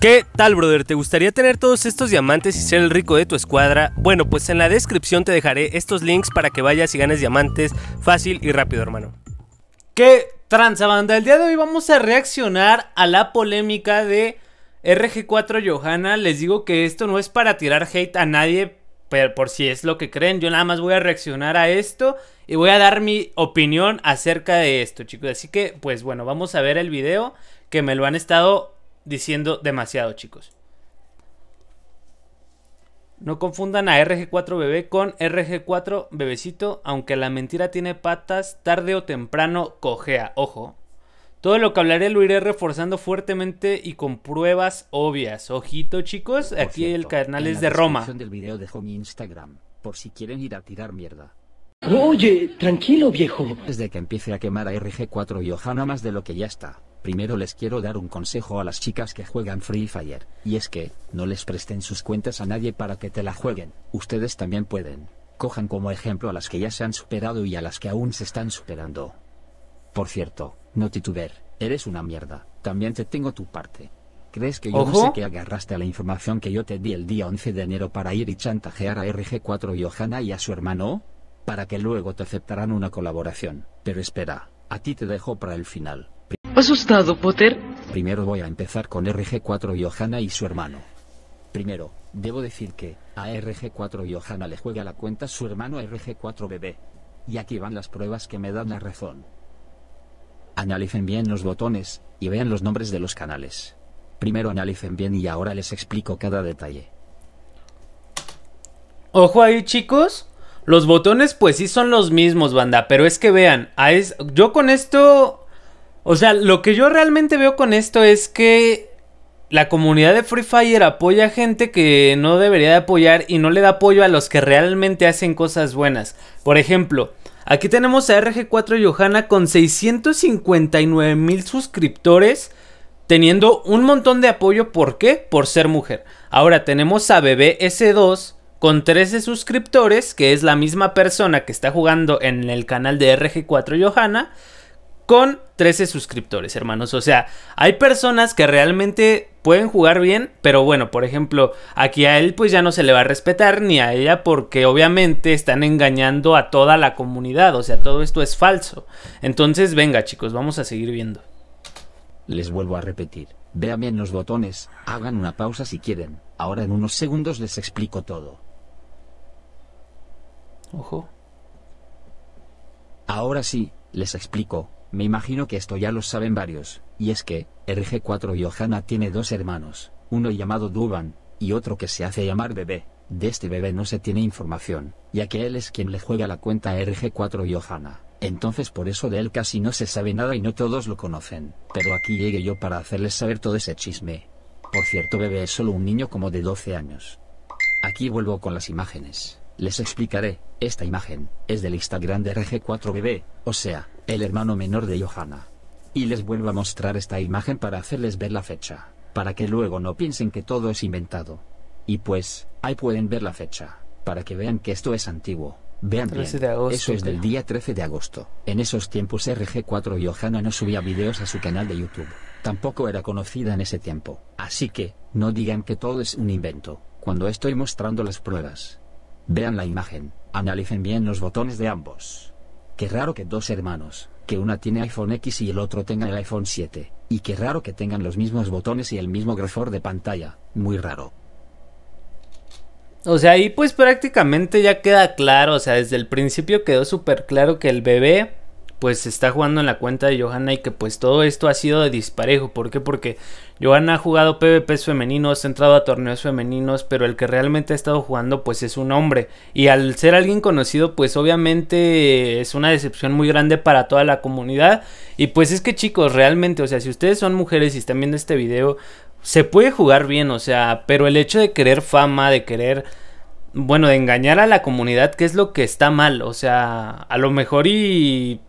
¿Qué tal, brother? ¿Te gustaría tener todos estos diamantes y ser el rico de tu escuadra? Bueno, pues en la descripción te dejaré estos links para que vayas y ganes diamantes fácil y rápido, hermano. ¿Qué banda! El día de hoy vamos a reaccionar a la polémica de RG4 Johanna. Les digo que esto no es para tirar hate a nadie, por si es lo que creen, yo nada más voy a reaccionar a esto y voy a dar mi opinión acerca de esto, chicos. Así que, pues bueno, vamos a ver el video que me lo han estado diciendo demasiado, chicos. No confundan a RG4 bebé con RG4 bebecito, aunque la mentira tiene patas, tarde o temprano cojea, ojo. Todo lo que hablaré lo iré reforzando fuertemente y con pruebas obvias. Ojito, chicos, aquí el canal es de Roma. por si quieren ir a tirar mierda. Oye, tranquilo, viejo. Desde que empiece a quemar a RG4 y Ojana más de lo que ya está. Primero les quiero dar un consejo a las chicas que juegan Free Fire, y es que, no les presten sus cuentas a nadie para que te la jueguen, ustedes también pueden. Cojan como ejemplo a las que ya se han superado y a las que aún se están superando. Por cierto, no tituber, eres una mierda. También te tengo tu parte. ¿Crees que yo no sé que agarraste a la información que yo te di el día 11 de enero para ir y chantajear a RG4 y y a su hermano? Para que luego te aceptaran una colaboración. Pero espera, a ti te dejo para el final. ¿Asustado, Potter? Primero voy a empezar con RG4 y y su hermano. Primero, debo decir que, a RG4 y le juega la cuenta su hermano RG4 bebé. Y aquí van las pruebas que me dan la razón. Analicen bien los botones, y vean los nombres de los canales. Primero analicen bien y ahora les explico cada detalle. Ojo ahí chicos, los botones pues sí son los mismos banda, pero es que vean, es, yo con esto, o sea, lo que yo realmente veo con esto es que la comunidad de Free Fire apoya a gente que no debería de apoyar y no le da apoyo a los que realmente hacen cosas buenas. Por ejemplo, Aquí tenemos a RG4 Johanna con 659 mil suscriptores, teniendo un montón de apoyo. ¿Por qué? Por ser mujer. Ahora tenemos a bbs 2 con 13 suscriptores, que es la misma persona que está jugando en el canal de RG4 Johanna, con 13 suscriptores, hermanos. O sea, hay personas que realmente pueden jugar bien, pero bueno, por ejemplo, aquí a él pues ya no se le va a respetar ni a ella porque obviamente están engañando a toda la comunidad, o sea, todo esto es falso. Entonces, venga chicos, vamos a seguir viendo. Les vuelvo a repetir, vean bien los botones, hagan una pausa si quieren, ahora en unos segundos les explico todo. Ojo. Ahora sí, les explico, me imagino que esto ya lo saben varios, y es que, RG4 Yohana tiene dos hermanos, uno llamado Duban, y otro que se hace llamar bebé. De este bebé no se tiene información, ya que él es quien le juega la cuenta a RG4 Yohana, Entonces por eso de él casi no se sabe nada y no todos lo conocen. Pero aquí llegué yo para hacerles saber todo ese chisme. Por cierto bebé es solo un niño como de 12 años. Aquí vuelvo con las imágenes. Les explicaré, esta imagen, es del Instagram de rg 4 bebé o sea, el hermano menor de Johanna. Y les vuelvo a mostrar esta imagen para hacerles ver la fecha, para que luego no piensen que todo es inventado. Y pues, ahí pueden ver la fecha, para que vean que esto es antiguo. Vean eso es del día 13 de agosto. En esos tiempos RG4 Johanna no subía videos a su canal de YouTube. Tampoco era conocida en ese tiempo. Así que, no digan que todo es un invento, cuando estoy mostrando las pruebas. Vean la imagen, analicen bien los botones de ambos. Qué raro que dos hermanos, que una tiene iPhone X y el otro tenga el iPhone 7, y qué raro que tengan los mismos botones y el mismo grosor de pantalla, muy raro. O sea, ahí pues prácticamente ya queda claro, o sea, desde el principio quedó súper claro que el bebé pues está jugando en la cuenta de Johanna y que pues todo esto ha sido de disparejo. ¿Por qué? Porque Johanna ha jugado PvPs femeninos, ha entrado a torneos femeninos, pero el que realmente ha estado jugando pues es un hombre. Y al ser alguien conocido pues obviamente es una decepción muy grande para toda la comunidad. Y pues es que chicos, realmente, o sea, si ustedes son mujeres y están viendo este video, se puede jugar bien, o sea, pero el hecho de querer fama, de querer bueno, de engañar a la comunidad, que es lo que está mal. O sea, a lo mejor y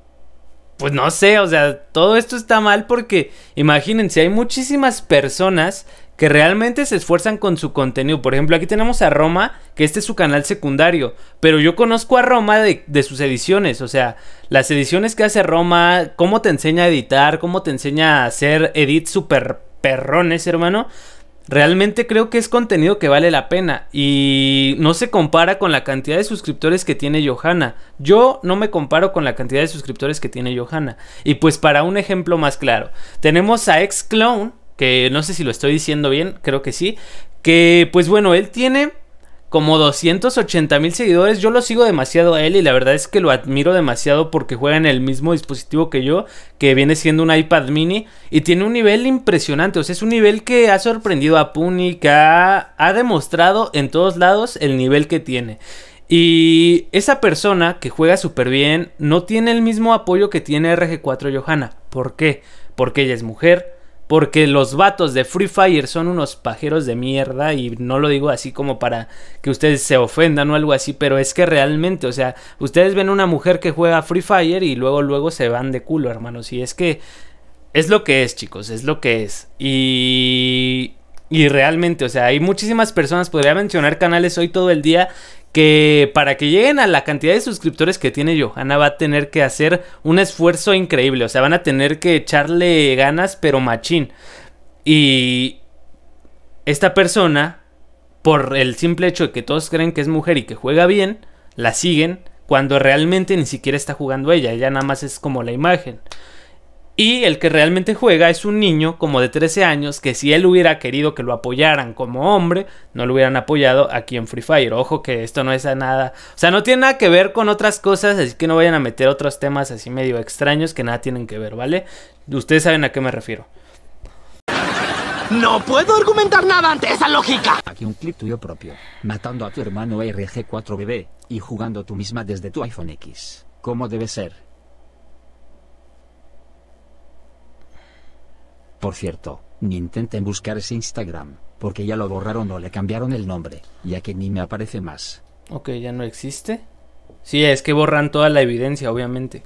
pues no sé, o sea, todo esto está mal porque imagínense, hay muchísimas personas que realmente se esfuerzan con su contenido. Por ejemplo, aquí tenemos a Roma, que este es su canal secundario, pero yo conozco a Roma de, sus ediciones, o sea, las ediciones que hace Roma, cómo te enseña a editar, cómo te enseña a hacer edit super perrones, hermano. Realmente creo que es contenido que vale la pena y no se compara con la cantidad de suscriptores que tiene Johanna. Yo no me comparo con la cantidad de suscriptores que tiene Johanna. Y pues para un ejemplo más claro, tenemos a exclone que no sé si lo estoy diciendo bien, creo que sí, que pues bueno, él tiene como 280 mil seguidores. Yo lo sigo demasiado a él y la verdad es que lo admiro demasiado porque juega en el mismo dispositivo que yo, que viene siendo un iPad mini y tiene un nivel impresionante. O sea, es un nivel que ha sorprendido a Puni, que ha, ha demostrado en todos lados el nivel que tiene. Y esa persona que juega súper bien no tiene el mismo apoyo que tiene RG4 Johanna. ¿Por qué? Porque ella es mujer, porque los vatos de Free Fire son unos pajeros de mierda y no lo digo así como para que ustedes se ofendan o algo así, pero es que realmente, o sea, ustedes ven una mujer que juega Free Fire y luego luego se van de culo, hermanos, y es que es lo que es, chicos, es lo que es. Y y realmente, o sea, hay muchísimas personas, podría mencionar canales hoy todo el día que para que lleguen a la cantidad de suscriptores que tiene Johanna va a tener que hacer un esfuerzo increíble. O sea, van a tener que echarle ganas, pero machín. Y esta persona, por el simple hecho de que todos creen que es mujer y que juega bien, la siguen cuando realmente ni siquiera está jugando ella. Ella nada más es como la imagen. Y el que realmente juega es un niño como de 13 años que si él hubiera querido que lo apoyaran como hombre, no lo hubieran apoyado aquí en Free Fire. Ojo que esto no es a nada, o sea, no tiene nada que ver con otras cosas, así que no vayan a meter otros temas así medio extraños que nada tienen que ver, ¿vale? Ustedes saben a qué me refiero. No puedo argumentar nada ante esa lógica. Aquí un clip tuyo propio, matando a tu hermano RG4BB y jugando tú misma desde tu iPhone X. ¿Cómo debe ser? Por cierto, ni intenten buscar ese Instagram, porque ya lo borraron o le cambiaron el nombre, ya que ni me aparece más. Ok, ya no existe. Sí, es que borran toda la evidencia, obviamente.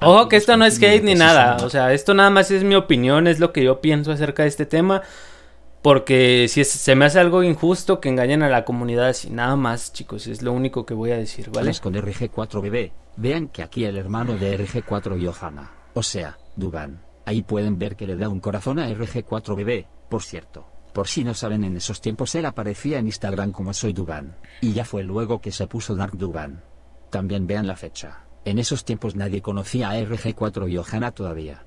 Ah, Ojo pues que esto no es hate ni nada, o sea, esto nada más es mi opinión, es lo que yo pienso acerca de este tema, porque si se me hace algo injusto que engañen a la comunidad así, nada más chicos, es lo único que voy a decir, ¿vale? Con RG4BB, vean que aquí el hermano de RG4 Johanna, o sea, Dubán Ahí pueden ver que le da un corazón a RG4BB, por cierto. Por si no saben en esos tiempos él aparecía en Instagram como Soy Duban. Y ya fue luego que se puso Dark Duban. También vean la fecha. En esos tiempos nadie conocía a RG4 y Ohana todavía.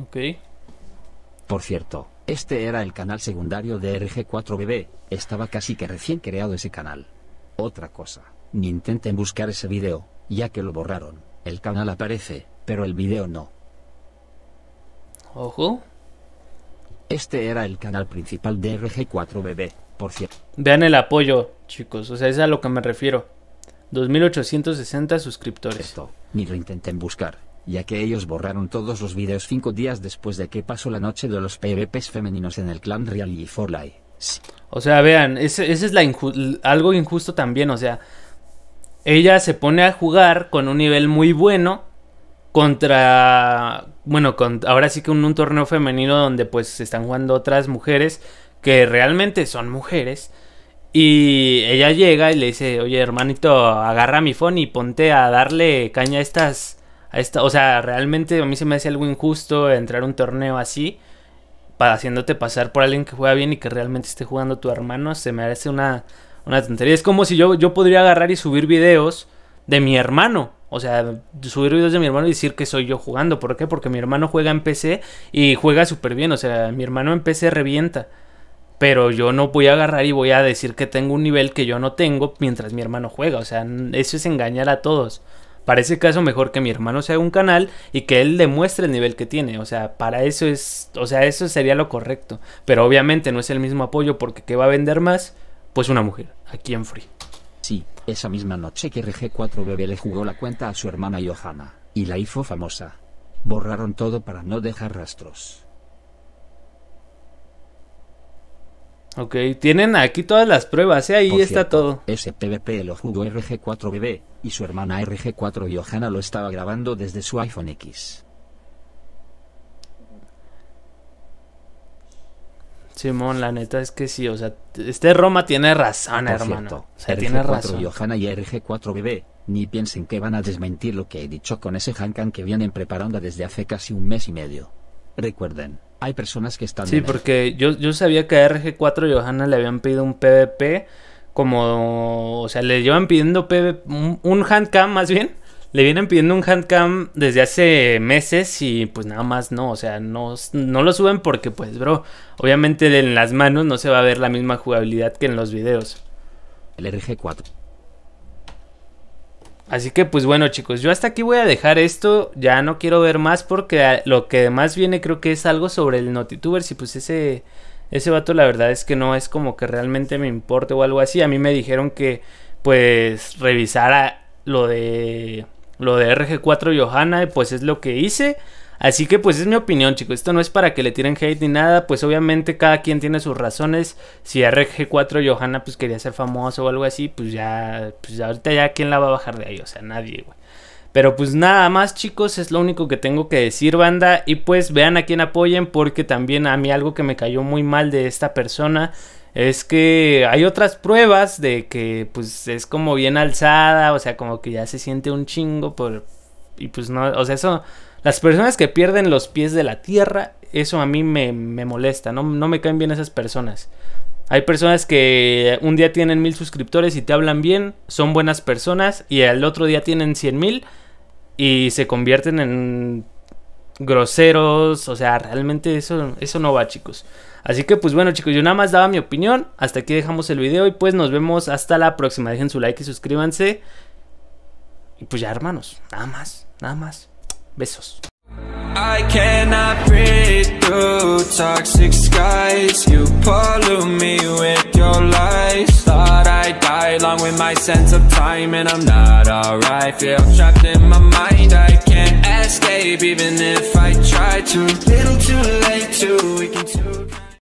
Ok. Por cierto, este era el canal secundario de RG4BB, estaba casi que recién creado ese canal. Otra cosa, ni intenten buscar ese video, ya que lo borraron. El canal aparece, pero el video no. Ojo. Este era el canal principal de RG4BB, por cierto. Vean el apoyo, chicos, o sea, es a lo que me refiero. 2860 suscriptores. Esto, ni lo intenten buscar, ya que ellos borraron todos los videos 5 días después de que pasó la noche de los PvPs femeninos en el clan Real y Forlay. Sí. O sea, vean, ese, es la algo injusto también, o sea, ella se pone a jugar con un nivel muy bueno contra, bueno, con, ahora sí que un, un torneo femenino donde pues se están jugando otras mujeres que realmente son mujeres. Y ella llega y le dice, oye hermanito, agarra mi phone y ponte a darle caña a estas... A esta, o sea, realmente a mí se me hace algo injusto entrar a un torneo así, para haciéndote pasar por alguien que juega bien y que realmente esté jugando tu hermano. Se me hace una, una tontería. Es como si yo, yo podría agarrar y subir videos de mi hermano. O sea, subir videos de mi hermano y decir que soy yo jugando. ¿Por qué? Porque mi hermano juega en PC y juega súper bien. O sea, mi hermano en PC revienta. Pero yo no voy a agarrar y voy a decir que tengo un nivel que yo no tengo mientras mi hermano juega. O sea, eso es engañar a todos. Para ese caso, mejor que mi hermano sea un canal y que él demuestre el nivel que tiene. O sea, para eso es. O sea, eso sería lo correcto. Pero obviamente no es el mismo apoyo porque ¿qué va a vender más? Pues una mujer, aquí en Free. Sí, esa misma noche que RG4 bb le jugó la cuenta a su hermana Johanna, y la hizo famosa. Borraron todo para no dejar rastros. Ok, tienen aquí todas las pruebas, y ¿eh? ahí está todo. Ese PvP lo jugó RG4BB, y su hermana RG4 Johanna lo estaba grabando desde su iPhone X. Simón, la neta es que sí, o sea, este Roma tiene razón, hermano. Cierto, o tiene 4 razón. Johanna y RG4 bebé, ni piensen que van a desmentir lo que he dicho con ese handcam que vienen preparando desde hace casi un mes y medio. Recuerden, hay personas que están. Sí, porque yo, yo sabía que a RG4 y Johanna le habían pedido un PvP como. O sea, le llevan pidiendo un, un Handcam más bien le vienen pidiendo un handcam desde hace meses y pues nada más no, o sea, no, no lo suben porque pues bro, obviamente en las manos no se va a ver la misma jugabilidad que en los videos. El RG4. Así que pues bueno chicos, yo hasta aquí voy a dejar esto, ya no quiero ver más porque lo que más viene creo que es algo sobre el NotiTubers. Y pues ese, ese vato la verdad es que no es como que realmente me importe o algo así, a mí me dijeron que pues revisara lo de lo de RG4 Johanna, pues es lo que hice. Así que pues es mi opinión, chicos. Esto no es para que le tiren hate ni nada. Pues obviamente cada quien tiene sus razones. Si RG4 Johanna pues quería ser famoso o algo así, pues ya, pues ahorita ya quién la va a bajar de ahí. O sea, nadie, güey. Pero pues nada más chicos, es lo único que tengo que decir banda y pues vean a quién apoyen porque también a mí algo que me cayó muy mal de esta persona es que hay otras pruebas de que pues es como bien alzada, o sea, como que ya se siente un chingo por y pues no, o sea, eso las personas que pierden los pies de la tierra, eso a mí me, me molesta, no, no me caen bien esas personas. Hay personas que un día tienen mil suscriptores y te hablan bien, son buenas personas, y al otro día tienen cien mil y se convierten en groseros, o sea, realmente eso, eso no va, chicos. Así que pues bueno chicos, yo nada más daba mi opinión, hasta aquí dejamos el video y pues nos vemos hasta la próxima, dejen su like y suscríbanse. Y pues ya hermanos, nada más, nada más. Besos. escape even if I try to Little too late to, we can